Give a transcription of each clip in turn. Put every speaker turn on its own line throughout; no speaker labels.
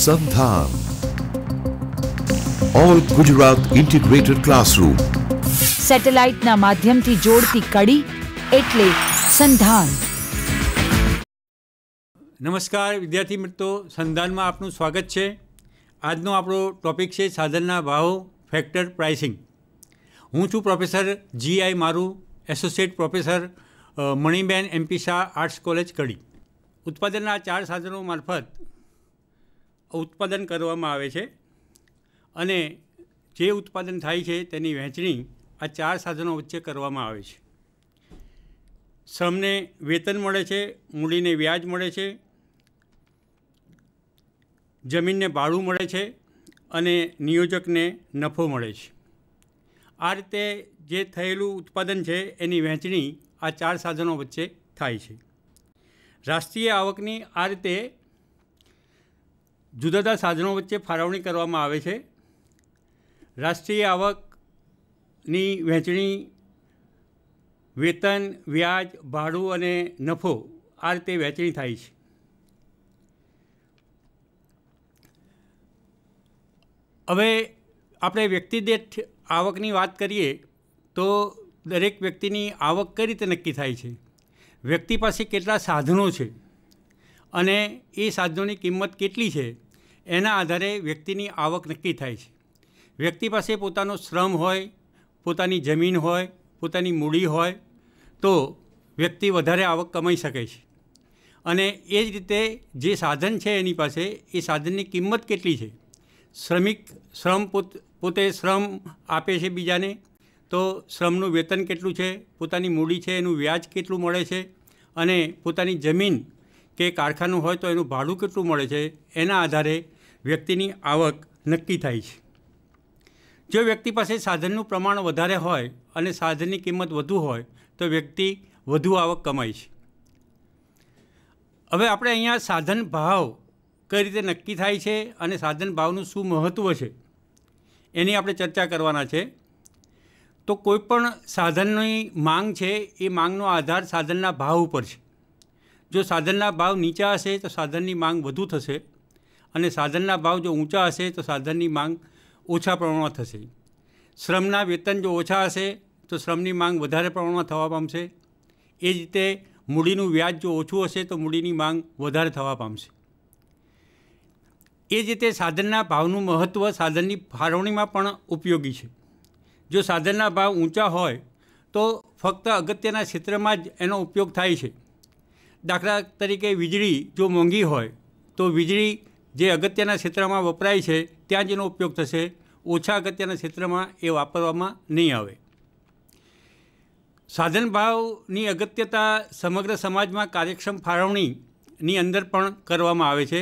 સંધાન all Gujarat integrated classroom સેટેલાઇટના માધ્યમથી જોડતી કડી એટલે સંધાન નમસ્કાર વિદ્યાર્થી મિત્રો સંધાનમાં આપનું સ્વાગત છે આજનો આપણો ટોપિક છે સાધનના ભાવો ફેક્ટર પ્રાઇસિંગ હું છું professor G I Maru associate professor Maniben M P Shah arts college Kadi ઉત્પાદનના ચાર સાધનો મારફત ઉત્પાદન કરવામાં આવે છે અને જે ઉત્પાદન થાય છે તેની વહેંચણી આ ચાર સાધનો વચ્ચે કરવામાં આવે છે શ્રમને વેતન મળે છે મૂડીને વ્યાજ મળે છે જમીનને ભાડું મળે છે અને નિયોજકને નફો મળે છે આ રીતે જે થયેલું ઉત્પાદન છે એની વહેંચણી આ ચાર સાધનો વચ્ચે થાય છે રાષ્ટ્રીય આવકની આ રીતે જુદા જુદા સાધનો વચ્ચે ફાળવણી કરવામાં આવે છે રાષ્ટ્રીય આવકની વહેંચણી વેતન વ્યાજ ભાડું અને નફો આ રીતે વહેંચણી થાય છે હવે આપણે વ્યક્તિદેઠ આવકની વાત કરીએ તો દરેક વ્યક્તિની આવક કઈ રીતે નક્કી થાય છે વ્યક્તિ પાસે કેટલા સાધનો છે અને એ સાધનોની કિંમત કેટલી છે એના આધારે વ્યક્તિની આવક નક્કી થાય છે વ્યક્તિ પાસે પોતાનો શ્રમ હોય પોતાની જમીન હોય પોતાની મૂડી હોય તો વ્યક્તિ વધારે આવક કમાઈ શકે છે અને એ જ રીતે જે સાધન છે એની પાસે એ સાધનની કિંમત કેટલી છે શ્રમિક શ્રમ પોત પોતે શ્રમ આપે છે બીજાને તો શ્રમનું વેતન કેટલું છે પોતાની મૂડી છે એનું વ્યાજ કેટલું મળે છે અને પોતાની જમીન કે કારખાનું હોય તો એનું ભાડું કેટલું મળે છે એના આધારે વ્યક્તિની આવક નક્કી થાય છે જો વ્યક્તિ પાસે સાધનનું પ્રમાણ વધારે હોય અને સાધનની કિંમત વધુ હોય તો વ્યક્તિ વધુ આવક કમાય છે હવે આપણે અહીંયા સાધન ભાવ કઈ રીતે નક્કી થાય છે અને સાધન ભાવનું શું મહત્ત્વ છે એની આપણે ચર્ચા કરવાના છે તો કોઈપણ સાધનની માંગ છે એ માંગનો આધાર સાધનના ભાવ ઉપર છે જો સાધનના ભાવ નીચા હશે તો સાધનની માંગ વધુ થશે અને સાધનના ભાવ જો ઊંચા હશે તો સાધનની માંગ ઓછા પ્રમાણમાં થશે શ્રમના વેતન જો ઓછા હશે તો શ્રમની માંગ વધારે પ્રમાણમાં થવા પામશે એ જ રીતે મૂડીનું વ્યાજ જો ઓછું હશે તો મૂડીની માંગ વધારે થવા પામશે એ જ રીતે સાધનના ભાવનું મહત્ત્વ સાધનની ફાળવણીમાં પણ ઉપયોગી છે જો સાધનના ભાવ ઊંચા હોય તો ફક્ત અગત્યના ક્ષેત્રમાં જ એનો ઉપયોગ થાય છે દાખલા તરીકે વીજળી જો મોંઘી હોય તો વીજળી જે અગત્યના ક્ષેત્રમાં વપરાય છે ત્યાં જ એનો ઉપયોગ થશે ઓછા અગત્યના ક્ષેત્રમાં એ વાપરવામાં નહીં આવે સાધન ભાવની અગત્યતા સમગ્ર સમાજમાં કાર્યક્ષમ ફાળવણીની અંદર પણ કરવામાં આવે છે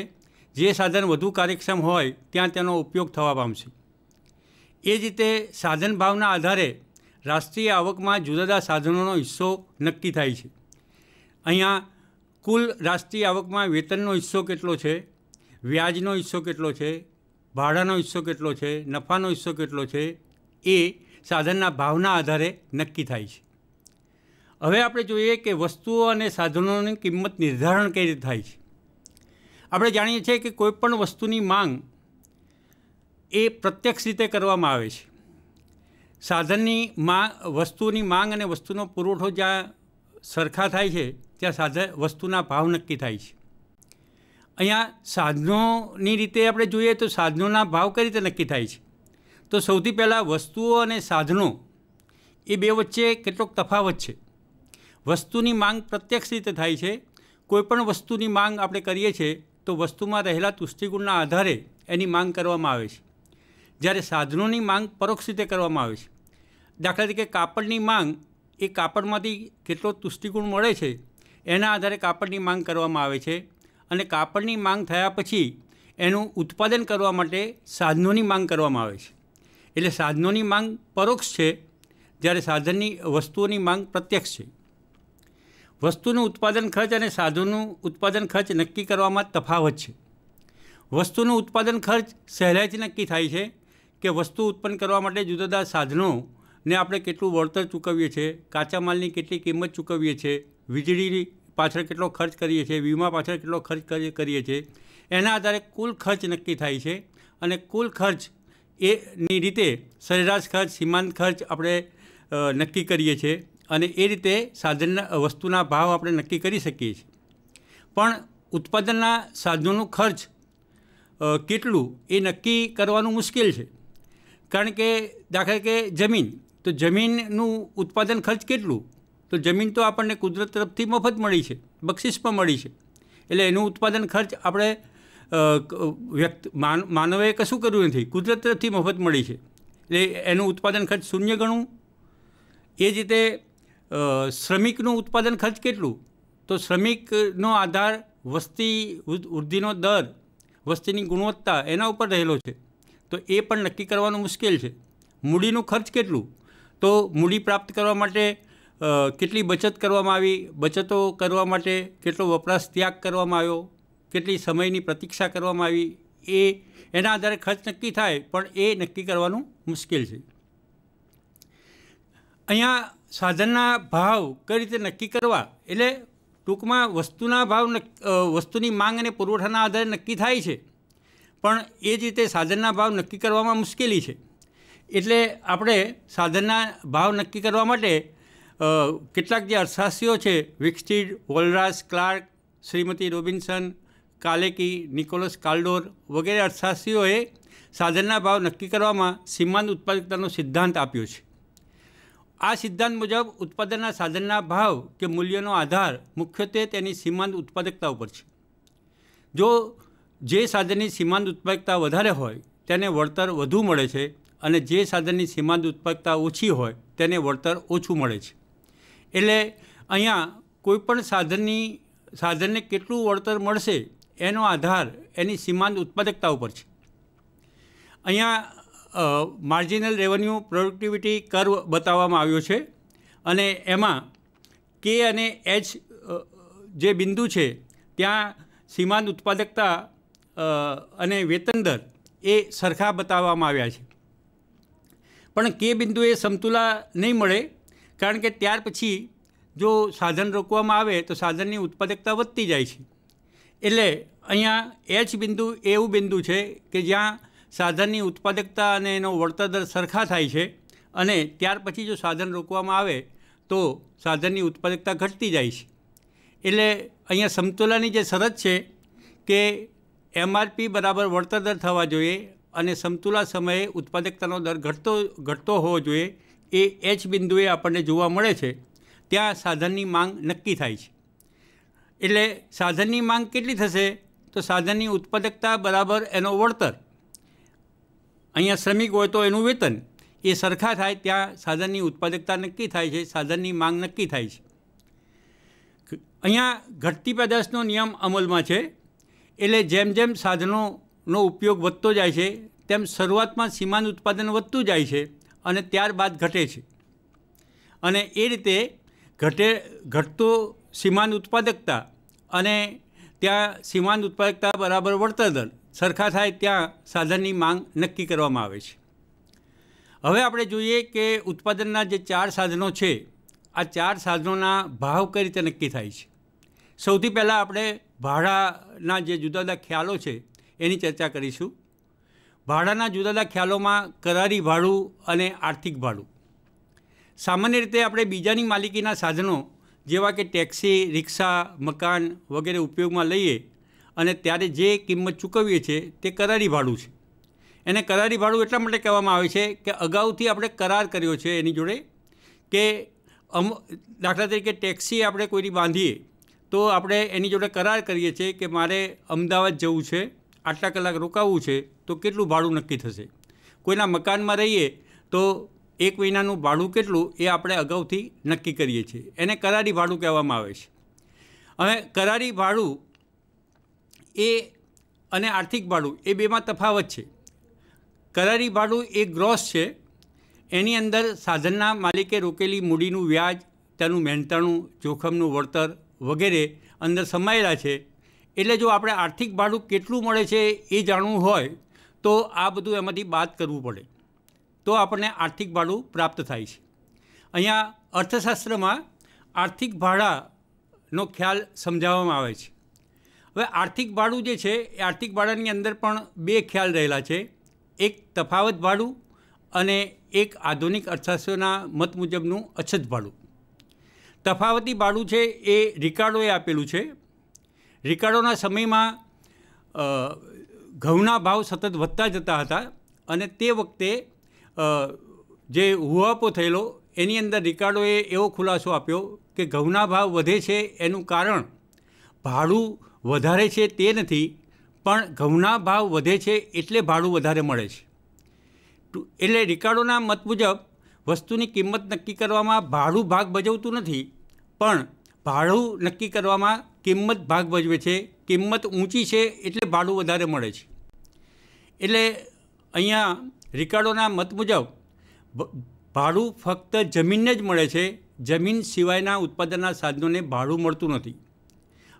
જે સાધન વધુ કાર્યક્ષમ હોય ત્યાં તેનો ઉપયોગ થવા પામશે એ જ રીતે સાધન ભાવના આધારે રાષ્ટ્રીય આવકમાં જુદા જુદા સાધનોનો હિસ્સો નક્કી થાય છે અહીંયા કુલ રાષ્ટ્રીય આવકમાં વેતનનો હિસ્સો કેટલો છે વ્યાજનો હિસ્સો કેટલો છે ભાડાનો હિસ્સો કેટલો છે નફાનો હિસ્સો કેટલો છે એ સાધનના ભાવના આધારે નક્કી થાય છે હવે આપણે જોઈએ કે વસ્તુઓ અને સાધનોની કિંમત નિર્ધારણ કઈ રીતે થાય છે આપણે જાણીએ છીએ કે કોઈપણ વસ્તુની માંગ એ પ્રત્યક્ષ રીતે કરવામાં આવે છે સાધનની માંગ વસ્તુની માંગ અને વસ્તુનો પુરવઠો જ્યાં સરખા થાય છે ત્યાં સાધન વસ્તુના ભાવ નક્કી થાય છે અહીંયા સાધનોની રીતે આપણે જોઈએ તો સાધનોના ભાવ કઈ રીતે નક્કી થાય છે તો સૌથી પહેલાં વસ્તુઓ અને સાધનો એ બે વચ્ચે કેટલોક તફાવત છે વસ્તુની માંગ પ્રત્યક્ષ રીતે થાય છે કોઈપણ વસ્તુની માંગ આપણે કરીએ છીએ તો વસ્તુમાં રહેલા તુષ્ટિગુણના આધારે એની માંગ કરવામાં આવે છે જ્યારે સાધનોની માંગ પરોક્ષ રીતે કરવામાં આવે છે દાખલા તરીકે કાપડની માંગ એ કાપડમાંથી કેટલો તુષ્ટિગુણ મળે છે એના આધારે કાપડની માંગ કરવામાં આવે છે અને કાપડની માંગ થયા પછી એનું ઉત્પાદન કરવા માટે સાધનોની માંગ કરવામાં આવે છે એટલે સાધનોની માંગ પરોક્ષ છે જ્યારે સાધનની વસ્તુઓની માંગ પ્રત્યક્ષ છે વસ્તુનું ઉત્પાદન ખર્ચ અને સાધનનું ઉત્પાદન ખર્ચ નક્કી કરવામાં તફાવત છે વસ્તુનું ઉત્પાદન ખર્ચ સહેલાઈથી નક્કી થાય છે કે વસ્તુ ઉત્પન્ન કરવા માટે જુદા જુદા સાધનોને આપણે કેટલું વળતર ચૂકવીએ છીએ કાચા માલની કેટલી કિંમત ચૂકવીએ છીએ વીજળીની પાછળ કેટલો ખર્ચ કરીએ છીએ વીમા પાછળ કેટલો ખર્ચ કરીએ છીએ એના આધારે કુલ ખર્ચ નક્કી થાય છે અને કુલ ખર્ચ એની રીતે સરેરાશ ખર્ચ સીમાંત ખર્ચ આપણે નક્કી કરીએ છીએ અને એ રીતે સાધનના વસ્તુના ભાવ આપણે નક્કી કરી શકીએ છીએ પણ ઉત્પાદનના સાધનોનું ખર્ચ કેટલું એ નક્કી કરવાનું મુશ્કેલ છે કારણ કે દાખલા કે જમીન તો જમીનનું ઉત્પાદન ખર્ચ કેટલું તો જમીન તો આપણને કુદરત તરફથી મફત મળી છે બક્ષિસમાં મળી છે એટલે એનું ઉત્પાદન ખર્ચ આપણે વ્યક્ત માનવે કશું કર્યું નથી કુદરત તરફથી મફત મળી છે એટલે એનું ઉત્પાદન ખર્ચ શૂન્ય ગણું એ જ રીતે શ્રમિકનું ઉત્પાદન ખર્ચ કેટલું તો શ્રમિકનો આધાર વસ્તી વૃદ્ધિનો દર વસ્તીની ગુણવત્તા એના ઉપર રહેલો છે તો એ પણ નક્કી કરવાનું મુશ્કેલ છે મૂડીનું ખર્ચ કેટલું તો મૂડી પ્રાપ્ત કરવા માટે કેટલી બચત કરવામાં આવી બચતો કરવા માટે કેટલો વપરાશ ત્યાગ કરવામાં આવ્યો કેટલી સમયની પ્રતીક્ષા કરવામાં આવી એ એના આધારે ખર્ચ નક્કી થાય પણ એ નક્કી કરવાનું મુશ્કેલ છે અહીંયા સાધનના ભાવ કઈ રીતે નક્કી કરવા એટલે ટૂંકમાં વસ્તુના ભાવ વસ્તુની માંગ અને પુરવઠાના આધારે નક્કી થાય છે પણ એ જ રીતે સાધનના ભાવ નક્કી કરવામાં મુશ્કેલી છે એટલે આપણે સાધનના ભાવ નક્કી કરવા માટે કેટલાક જે અર્થશાસ્ત્રીઓ છે Wicksteed Walras Clark Shrimati Robinson Kalecki Nicholas Kaldor વગેરે અર્થશાસ્ત્રીઓએ સાધનના ભાવ નક્કી કરવામાં સીમાંત ઉત્પાદકતાનો સિદ્ધાંત આપ્યો છે આ સિદ્ધાંત મુજબ ઉત્પાદનના સાધનના ભાવ કે મૂલ્યનો આધાર મુખ્યત્વે તેની સીમાંત ઉત્પાદકતા ઉપર છે જો જે સાધનની સીમાંત ઉત્પાદકતા વધારે હોય તેને વળતર વધુ મળે છે અને જે સાધનની સીમાંત ઉત્પાદકતા ઓછી હોય તેને વળતર ઓછું મળે છે એટલે અહીંયા કોઈપણ સાધનની સાધનને કેટલું વળતર મળશે એનો આધાર એની સીમાંત ઉત્પાદકતા ઉપર છે અહીંયા માર્જિનલ રેવન્યુ પ્રોડક્ટિવિટી કર્વ બતાવવામાં આવ્યો છે અને એમાં કે અને એચ જે બિંદુ છે ત્યાં સીમાંત ઉત્પાદકતા અને વેતન દર એ સરખા બતાવવામાં આવ્યા છે પણ કે બિંદુએ સમતુલા નહીં મળે કારણ કે ત્યાર પછી જો સાધન રોકવામાં આવે તો સાધનની ઉત્પાદકતા વધતી જાય છે એટલે અહીંયા એચ બિંદુ એવું બિંદુ છે કે જ્યાં સાધનની ઉત્પાદકતા અને એનો વળતર દર સરખા થાય છે અને ત્યાર પછી જો સાધન રોકવામાં આવે તો સાધનની ઉત્પાદકતા ઘટતી જાય છે એટલે અહીંયા સમતોલાની જે શરત છે કે એમઆરપી બરાબર વળતર દર થવા જોઈએ અને સમતુલા સમયે ઉત્પાદકતાનો દર ઘટતો ઘટતો હોવો જોઈએ એ એચ બિંદુએ આપણને જોવા મળે છે ત્યાં સાધનની માંગ નક્કી થાય છે એટલે સાધનની માંગ કેટલી થશે તો સાધનની ઉત્પાદકતા બરાબર એનો વળતર અહીંયા શ્રમિક હોય તો એનું વેતન એ સરખા થાય ત્યાં સાધનની ઉત્પાદકતા નક્કી થાય છે સાધનની માંગ નક્કી થાય છે અહીંયા ઘટતી પેદાશનો નિયમ અમલમાં છે એટલે જેમ જેમ સાધનોનો ઉપયોગ વધતો જાય છે તેમ શરૂઆતમાં સીમાંત ઉત્પાદન વધતું જાય છે અને ત્યારબાદ ઘટે છે અને એ રીતે ઘટે ઘટતો સીમાંત ઉત્પાદકતા અને ત્યાં સીમાંત ઉત્પાદકતા બરાબર વળતર દર સરખા થાય ત્યાં સાધનની માંગ નક્કી કરવામાં આવે છે હવે આપણે જોઈએ કે ઉત્પાદનના જે ચાર સાધનો છે આ ચાર સાધનોના ભાવ કઈ રીતે નક્કી થાય છે સૌથી પહેલાં આપણે ભાડાના જે જુદા જુદા ખ્યાલો છે એની ચર્ચા કરીશું ભાડાના જુદા જુદા ખ્યાલોમાં કરારી ભાડું અને આર્થિક ભાડું સામાન્ય રીતે આપણે બીજાની માલિકીના સાધનો જેવા કે ટેક્સી રિક્ષા મકાન વગેરે ઉપયોગમાં લઈએ અને ત્યારે જે કિંમત ચૂકવીએ છીએ તે કરારી ભાડું છે એને કરારી ભાડું એટલા માટે કહેવામાં આવે છે કે અગાઉથી આપણે કરાર કર્યો છે એની જોડે કે અમ દાખલા તરીકે ટેક્સી આપણે કોઈની બાંધીએ તો આપણે એની જોડે કરાર કરીએ છીએ કે મારે અમદાવાદ જવું છે આટલા કલાક રોકાવવું છે તો કેટલું ભાડું નક્કી થશે કોઈના મકાનમાં રહીએ તો એક મહિનાનું ભાડું કેટલું એ આપણે અગાઉથી નક્કી કરીએ છીએ એને કરારી ભાડું કહેવામાં આવે છે હવે કરારી ભાડું એ અને આર્થિક ભાડું એ બેમાં તફાવત છે કરારી ભાડું એ ગ્રોસ છે એની અંદર સાધનના માલિકે રોકેલી મૂડીનું વ્યાજ તેનું મહેનતાણું જોખમનું વળતર વગેરે અંદર સમાયેલા છે એટલે જો આપણે આર્થિક ભાડું કેટલું મળે છે એ જાણવું હોય તો આ બધું એમાંથી બાદ કરવું પડે તો આપણને આર્થિક ભાડું પ્રાપ્ત થાય છે અહીંયા અર્થશાસ્ત્રમાં આર્થિક ભાડાનો ખ્યાલ સમજાવવામાં આવે છે હવે આર્થિક ભાડું જે છે એ આર્થિક ભાડાની અંદર પણ બે ખ્યાલ રહેલા છે એક તફાવત ભાડું અને એક આધુનિક અર્થશાસ્ત્રના મત મુજબનું અછત ભાડું તફાવતી ભાડું છે એ રિકાર્ડોએ આપેલું છે રિકાર્ડોના સમયમાં ઘઉંના ભાવ સતત વધતા જતા હતા અને તે વખતે જે હુવાપો થયેલો એની અંદર રિકાર્ડોએ એવો ખુલાસો આપ્યો કે ઘઉંના ભાવ વધે છે એનું કારણ ભાડું વધારે છે તે નથી પણ ઘઉંના ભાવ વધે છે એટલે ભાડું વધારે મળે છે એટલે રિકાર્ડોના મત મુજબ વસ્તુની કિંમત નક્કી કરવામાં ભાડું ભાગ ભજવતું નથી પણ ભાડું નક્કી કરવામાં કિંમત ભાગ ભજવે છે કિંમત ઊંચી છે એટલે ભાડું વધારે મળે છે એટલે અહીંયા રિકાર્ડોના મત મુજબ ભાડું ફક્ત જમીનને જ મળે છે જમીન સિવાયના ઉત્પાદનના સાધનોને ભાડું મળતું નથી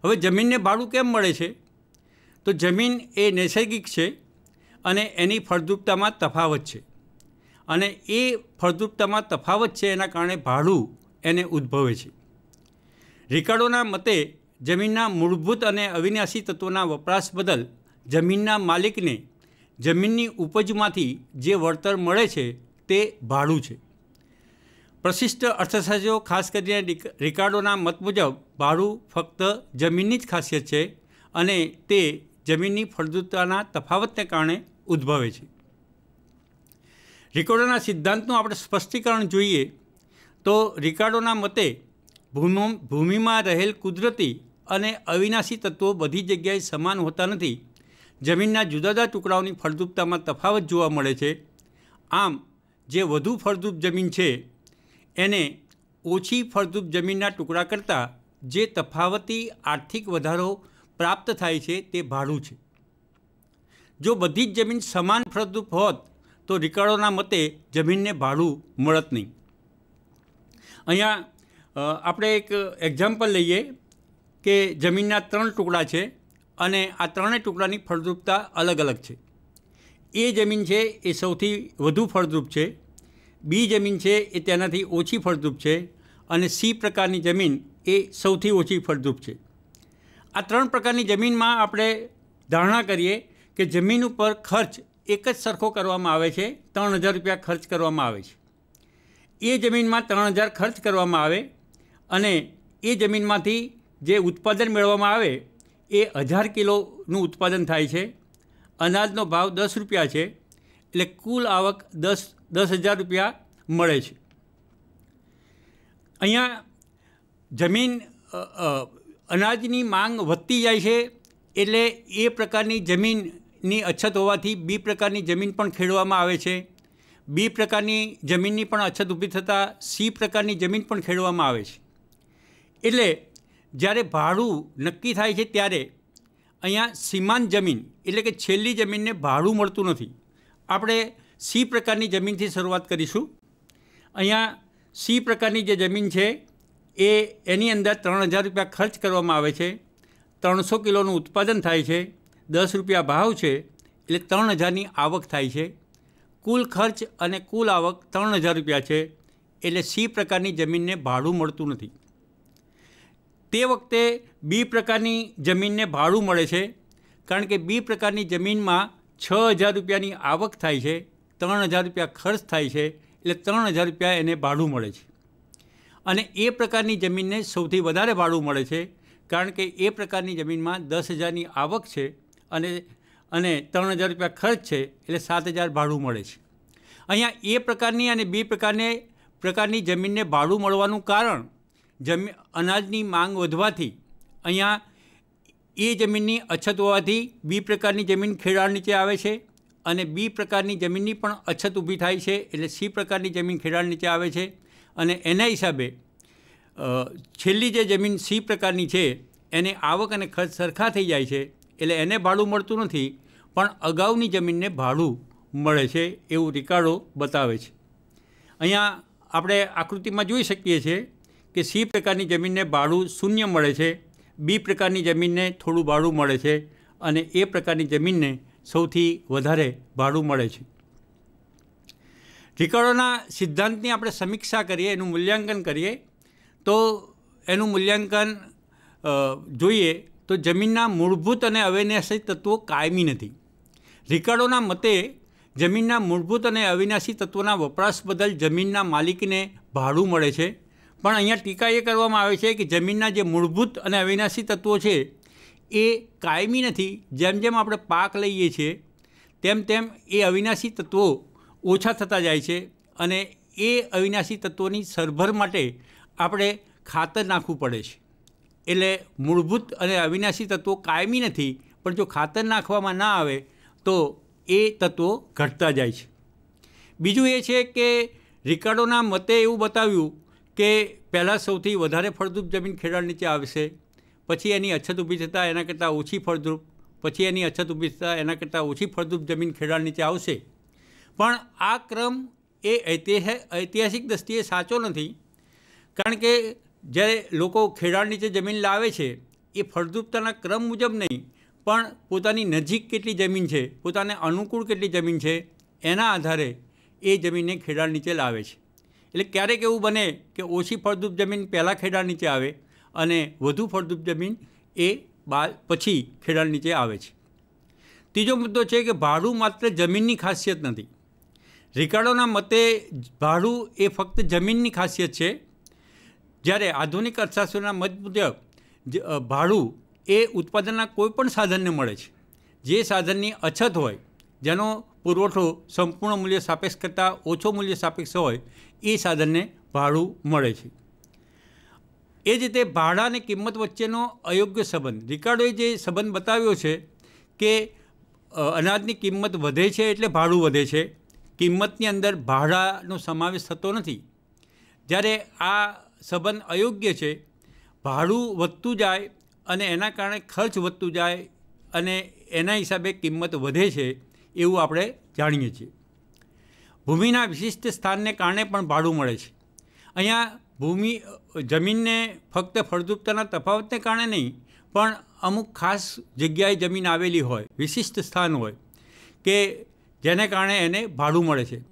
હવે જમીનને ભાડું કેમ મળે છે તો જમીન એ નૈસર્ગિક છે અને એની ફળદ્રુપતામાં તફાવત છે અને એ ફળદ્રુપતામાં તફાવત છે એના કારણે ભાડું એને ઉદ્ભવે છે રિકાર્ડોના મતે જમીનના મૂળભૂત અને અવિનાશી તત્વોના વપરાશ બદલ જમીનના માલિકને જમીનની ઉપજમાંથી જે વળતર મળે છે તે ભાડું છે પ્રશિષ્ટ અર્થશાસ્ત્રીઓ ખાસ કરીને રિકાર્ડોના મત મુજબ ભાડું ફક્ત જમીનની જ ખાસિયત છે અને તે જમીનની ફળદ્રુપતાના તફાવતને કારણે ઉદ્ભવે છે રેકોર્ડોના સિદ્ધાંતનું આપણે સ્પષ્ટીકરણ જોઈએ તો રિકાર્ડોના મતે ભૂમિમાં રહેલ કુદરતી અને અવિનાશી તત્વો બધી જગ્યાએ સમાન હોતા નથી જમીનના જુદા જુદા ટુકડાઓની ફળદ્રુપતામાં તફાવત જોવા મળે છે આમ જે વધુ ફળદ્રુપ જમીન છે એને ઓછી ફળદ્રુપ જમીનના ટુકડા કરતાં જે તફાવતી આર્થિક વધારો પ્રાપ્ત થાય છે તે ભાડું છે જો બધી જ જમીન સમાન ફળદ્રુપ હોત તો રિકાર્ડોના મતે જમીનને ભાડું મળત નહીં અહીંયા આપણે એક એક્ઝામ્પલ લઈએ કે જમીનના ત્રણ ટુકડા છે અને આ ત્રણેય ટુકડાની ફળદ્રુપતા અલગ અલગ છે એ જમીન છે એ સૌથી વધુ ફળદ્રુપ છે બી જમીન છે એ તેનાથી ઓછી ફળદ્રુપ છે અને સી પ્રકારની જમીન એ સૌથી ઓછી ફળદ્રુપ છે આ ત્રણ પ્રકારની જમીનમાં આપણે ધારણા કરીએ કે જમીન ઉપર ખર્ચ એક જ સરખો કરવામાં આવે છે ત્રણ હજાર રૂપિયા ખર્ચ કરવામાં આવે છે એ જમીનમાં ત્રણ હજાર ખર્ચ કરવામાં આવે અને એ જમીનમાંથી જે ઉત્પાદન મેળવવામાં આવે એ હજાર કિલોનું ઉત્પાદન થાય છે અનાજનો ભાવ દસ રૂપિયા છે એટલે કુલ આવક દસ દસ હજાર રૂપિયા મળે છે અહીંયા જમીન અનાજની માંગ વધતી જાય છે એટલે એ પ્રકારની જમીનની અછત હોવાથી બી પ્રકારની જમીન પણ ખેડવામાં આવે છે બી પ્રકારની જમીનની પણ અછત ઊભી થતાં સી પ્રકારની જમીન પણ ખેડવામાં આવે છે એટલે જ્યારે ભાડું નક્કી થાય છે ત્યારે અહીંયા સીમાંત જમીન એટલે કે છેલ્લી જમીનને ભાડું મળતું નથી આપણે સી પ્રકારની જમીનથી શરૂઆત કરીશું અહીંયા સી પ્રકારની જે જમીન છે એ એની અંદર ત્રણ હજાર રૂપિયા ખર્ચ કરવામાં આવે છે ત્રણસો કિલોનું ઉત્પાદન થાય છે દસ રૂપિયા ભાવ છે એટલે ત્રણ હજારની આવક થાય છે કુલ ખર્ચ અને કુલ આવક ત્રણ હજાર રૂપિયા છે એટલે સી પ્રકારની જમીનને ભાડું મળતું નથી તે વખતે બી પ્રકારની જમીનને ભાડું મળે છે કારણ કે બી પ્રકારની જમીનમાં છ હજાર રૂપિયાની આવક થાય છે ત્રણ હજાર રૂપિયા ખર્ચ થાય છે એટલે ત્રણ હજાર રૂપિયા એને ભાડું મળે છે અને એ પ્રકારની જમીનને સૌથી વધારે ભાડું મળે છે કારણ કે એ પ્રકારની જમીનમાં દસ હજારની આવક છે અને અને ત્રણ હજાર રૂપિયા ખર્ચ છે એટલે સાત હજાર ભાડું મળે છે અહીંયા એ પ્રકારની અને બી પ્રકારને પ્રકારની જમીનને ભાડું મળવાનું કારણ જમીન અનાજની માંગ વધવાથી અહીંયા એ જમીનની અછત હોવાથી બી પ્રકારની જમીન ખેડાળ નીચે આવે છે અને બી પ્રકારની જમીનની પણ અછત ઊભી થાય છે એટલે સી પ્રકારની જમીન ખેડાળ નીચે આવે છે અને એના હિસાબે છેલ્લી જે જમીન સી પ્રકારની છે એને આવક અને ખર્ચ સરખા થઈ જાય છે એટલે એને ભાડું મળતું નથી પણ અગાઉની જમીનને ભાડું મળે છે એવું રિકાર્ડો બતાવે છે અહીંયા આપણે આકૃતિમાં જોઈ શકીએ છીએ કે સી પ્રકારની જમીનને ભાડું શૂન્ય મળે છે બી પ્રકારની જમીનને થોડું ભાડું મળે છે અને એ પ્રકારની જમીનને સૌથી વધારે ભાડું મળે છે ઢીકળોના સિદ્ધાંતની આપણે સમીક્ષા કરીએ એનું મૂલ્યાંકન કરીએ તો એનું મૂલ્યાંકન જોઈએ તો જમીનના મૂળભૂત અને અવિનાશી તત્વો કાયમી નથી રિકાર્ડોના મતે જમીનના મૂળભૂત અને અવિનાશી તત્વોના વપરાશ બદલ જમીનના માલિકને ભાડું મળે છે પણ અહીંયા ટીકા એ કરવામાં આવે છે કે જમીનના જે મૂળભૂત અને અવિનાશી તત્વો છે એ કાયમી નથી જેમ જેમ આપણે પાક લઈએ છીએ તેમ તેમ એ અવિનાશી તત્વો ઓછા થતા જાય છે અને એ અવિનાશી તત્વોની સરભર માટે આપણે ખાતર નાખવું પડે છે એટલે મૂળભૂત અને અવિનાશી તત્વો કાયમી નથી પણ જો ખાતર નાખવામાં ના આવે તો એ તત્વો ઘટતા જાય છે બીજું એ છે કે રિકાર્ડોના મતે એવું બતાવ્યું કે પહેલાં સૌથી વધારે ફળદ્રુપ જમીન ખેડાણ નીચે આવશે પછી એની અછત ઊભી થતાં એના કરતાં ઓછી ફળદ્રુપ પછી એની અછત ઊભી થતાં એના કરતાં ઓછી ફળદ્રુપ જમીન ખેડાણ નીચે આવશે પણ આ ક્રમ એ ઐતિહાસિક દ્રષ્ટિએ સાચો નથી કારણ કે જ્યારે લોકો ખેડાણ નીચે જમીન લાવે છે એ ફળદ્રુપતાના ક્રમ મુજબ નહીં પણ પોતાની નજીક કેટલી જમીન છે પોતાને અનુકૂળ કેટલી જમીન છે એના આધારે એ જમીનને ખેડાળ નીચે લાવે છે એટલે ક્યારેક એવું બને કે ઓછી ફળદ્રુપ જમીન પહેલાં ખેડાણ નીચે આવે અને વધુ ફળદ્રુપ જમીન એ બા પછી ખેડાણ નીચે આવે છે ત્રીજો મુદ્દો છે કે ભાડું માત્ર જમીનની ખાસિયત નથી રિકાર્ડોના મતે ભાડું એ ફક્ત જમીનની ખાસિયત છે જ્યારે આધુનિક અર્થશાસ્ત્રના મત મુજબ ભાડું એ ઉત્પાદનના કોઈપણ સાધનને મળે છે જે સાધનની અછત હોય જેનો પુરવઠો સંપૂર્ણ મૂલ્ય સાપેક્ષ કરતાં ઓછો મૂલ્ય સાપેક્ષ હોય એ સાધનને ભાડું મળે છે એ જ રીતે ભાડા અને કિંમત વચ્ચેનો અયોગ્ય સંબંધ રિકાર્ડોએ જે સંબંધ બતાવ્યો છે કે અનાજની કિંમત વધે છે એટલે ભાડું વધે છે કિંમતની અંદર ભાડાનો સમાવેશ થતો નથી જ્યારે આ સંબંધ અયોગ્ય છે ભાડું વધતું જાય અને એના કારણે ખર્ચ વધતું જાય અને એના હિસાબે કિંમત વધે છે એવું આપણે જાણીએ છીએ ભૂમિના વિશિષ્ટ સ્થાનને કારણે પણ ભાડું મળે છે અહીંયા ભૂમિ જમીનને ફક્ત ફળદ્રુપતાના તફાવતને કારણે નહીં પણ અમુક ખાસ જગ્યાએ જમીન આવેલી હોય વિશિષ્ટ સ્થાન હોય કે જેને કારણે એને ભાડું મળે છે